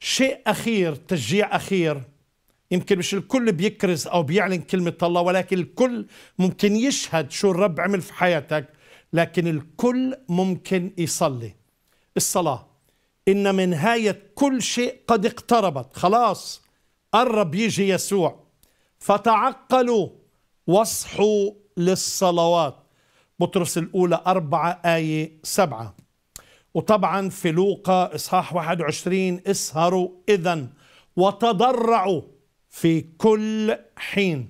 شيء أخير تشجيع أخير يمكن مش الكل بيكرز أو بيعلن كلمة الله ولكن الكل ممكن يشهد شو الرب عمل في حياتك لكن الكل ممكن يصلي الصلاة إن من نهاية كل شيء قد اقتربت خلاص قرب يجي يسوع فتعقلوا واصحوا للصلوات بطرس الأولى أربعة آية سبعة وطبعا في لوقا إصحاح 21 اسهروا إذا وتضرعوا في كل حين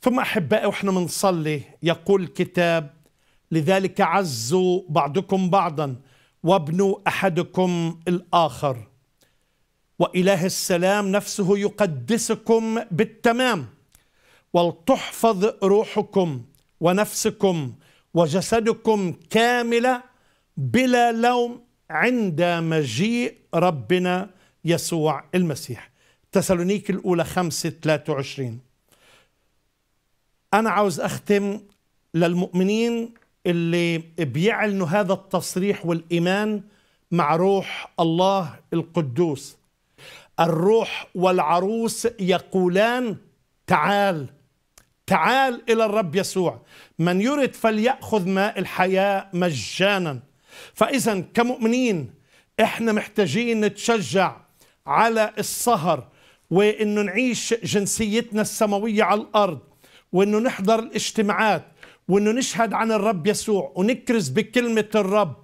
ثم أحبائي وإحنا بنصلي يقول الكتاب لذلك عزوا بعضكم بعضا وابنوا أحدكم الآخر وإله السلام نفسه يقدسكم بالتمام ولتحفظ روحكم ونفسكم وجسدكم كامله بلا لوم عند مجيء ربنا يسوع المسيح تسالونيك الأولى خمسة 23 أنا عاوز أختم للمؤمنين اللي بيعلنوا هذا التصريح والإيمان مع روح الله القدوس الروح والعروس يقولان تعال تعال إلى الرب يسوع من يرد فليأخذ ماء الحياة مجانا فإذا كمؤمنين إحنا محتاجين نتشجع على السهر وإنه نعيش جنسيتنا السماوية على الأرض وإنه نحضر الاجتماعات وإنه نشهد عن الرب يسوع ونكرز بكلمة الرب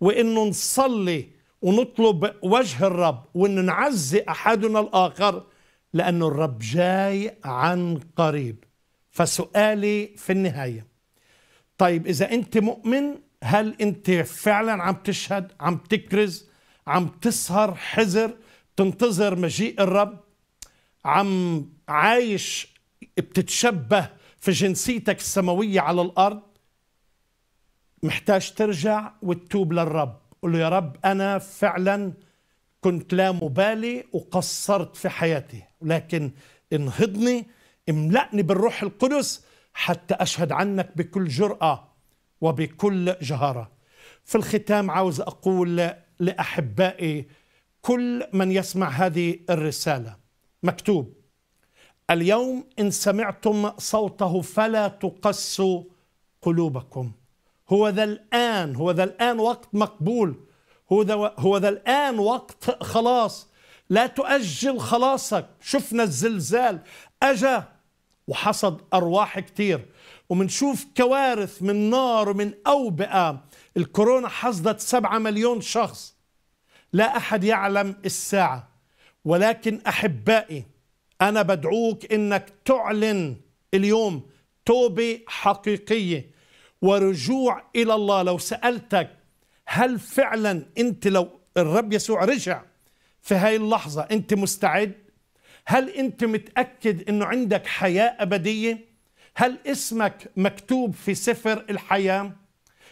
وإنه نصلي ونطلب وجه الرب وإنه نعزي أحدنا الآخر لأنه الرب جاي عن قريب فسؤالي في النهاية طيب إذا أنت مؤمن هل انت فعلا عم تشهد عم تكرز عم تسهر حذر تنتظر مجيء الرب عم عايش بتتشبه في جنسيتك السماوية على الأرض محتاج ترجع وتتوب للرب قل له يا رب أنا فعلا كنت لا مبالي وقصرت في حياتي ولكن انهضني املأني بالروح القدس حتى أشهد عنك بكل جرأة وبكل جهارة في الختام عاوز أقول لأحبائي كل من يسمع هذه الرسالة مكتوب اليوم إن سمعتم صوته فلا تقسوا قلوبكم هو ذا الآن هو ذا الآن وقت مقبول هو ذا, هو ذا الآن وقت خلاص لا تؤجل خلاصك شفنا الزلزال أجا وحصد أرواح كتير ومنشوف كوارث من نار ومن أوبئة الكورونا حصدت سبعة مليون شخص لا أحد يعلم الساعة ولكن أحبائي أنا بدعوك إنك تعلن اليوم توبة حقيقية ورجوع إلى الله لو سألتك هل فعلا أنت لو الرب يسوع رجع في هاي اللحظة أنت مستعد؟ هل أنت متأكد أنه عندك حياة أبدية؟ هل اسمك مكتوب في سفر الحياة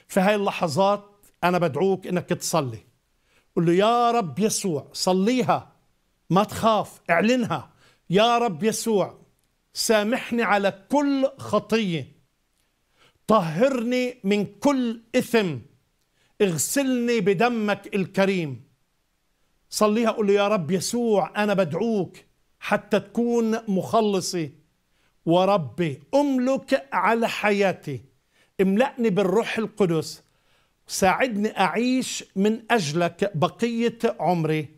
في هاي اللحظات أنا بدعوك أنك تصلي قل له يا رب يسوع صليها ما تخاف اعلنها يا رب يسوع سامحني على كل خطية طهرني من كل إثم اغسلني بدمك الكريم صليها قل له يا رب يسوع أنا بدعوك حتى تكون مخلصي وربي أملك على حياتي املأني بالروح القدس ساعدني أعيش من أجلك بقية عمري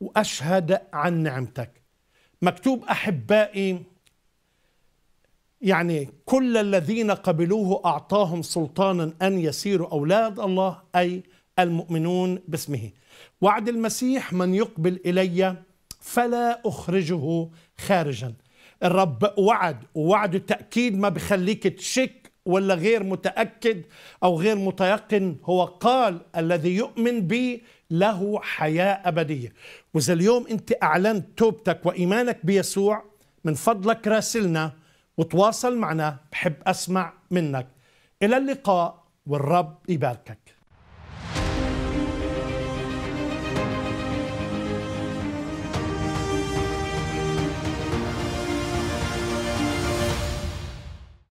وأشهد عن نعمتك مكتوب أحبائي يعني كل الذين قبلوه أعطاهم سلطانا أن يسيروا أولاد الله أي المؤمنون باسمه وعد المسيح من يقبل إلي فلا أخرجه خارجا الرب وعد ووعده تأكيد ما بخليك تشك ولا غير متأكد أو غير متيقن هو قال الذي يؤمن بي له حياة أبدية وإذا اليوم أنت أعلنت توبتك وإيمانك بيسوع من فضلك راسلنا وتواصل معنا بحب أسمع منك إلى اللقاء والرب يباركك